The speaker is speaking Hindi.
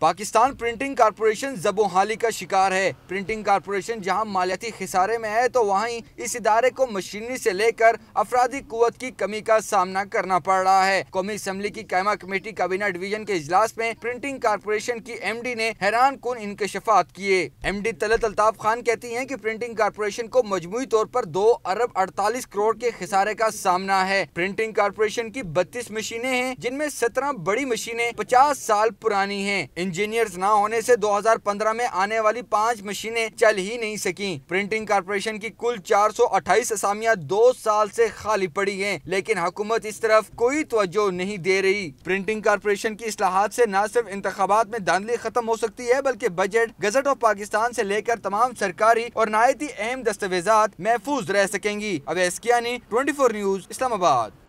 पाकिस्तान प्रिंटिंग कारपोरेशन जबोहाली का शिकार है प्रिंटिंग कारपोरेशन जहां मालियाती खिसारे में है तो वहीं इस इदारे को मशीनरी से लेकर अफराधी कुत की कमी का सामना करना पड़ रहा है कौमी असम्बली की कैमा कमेटी काबीना डिवीजन के इजलास में प्रिंटिंग कारपोरेशन की एम डी ने हैरान कन इंकशफात किए एम डी तलत अल्ताफ खान कहती है की प्रिंटिंग कारपोरेशन को मजमू तौर आरोप दो अरब अड़तालीस करोड़ के खिसारे का सामना है प्रिंटिंग कारपोरेशन की बत्तीस मशीने हैं जिनमें सत्रह बड़ी मशीने पचास साल पुरानी है इंजीनियर्स ना होने से 2015 में आने वाली पांच मशीनें चल ही नहीं सकी प्रिंटिंग कारपोरेशन की कुल 428 असामियां दो साल से खाली पड़ी हैं लेकिन हुकूमत इस तरफ कोई तवज्जो नहीं दे रही प्रिंटिंग कारपोरेशन की असलाहत ऐसी न सिर्फ इंतबात में धांधली खत्म हो सकती है बल्कि बजट गजट ऑफ पाकिस्तान ऐसी लेकर तमाम सरकारी और नायती अहम दस्तावेजा महफूज रह सकेंगी अब ट्वेंटी फोर न्यूज इस्लामाबाद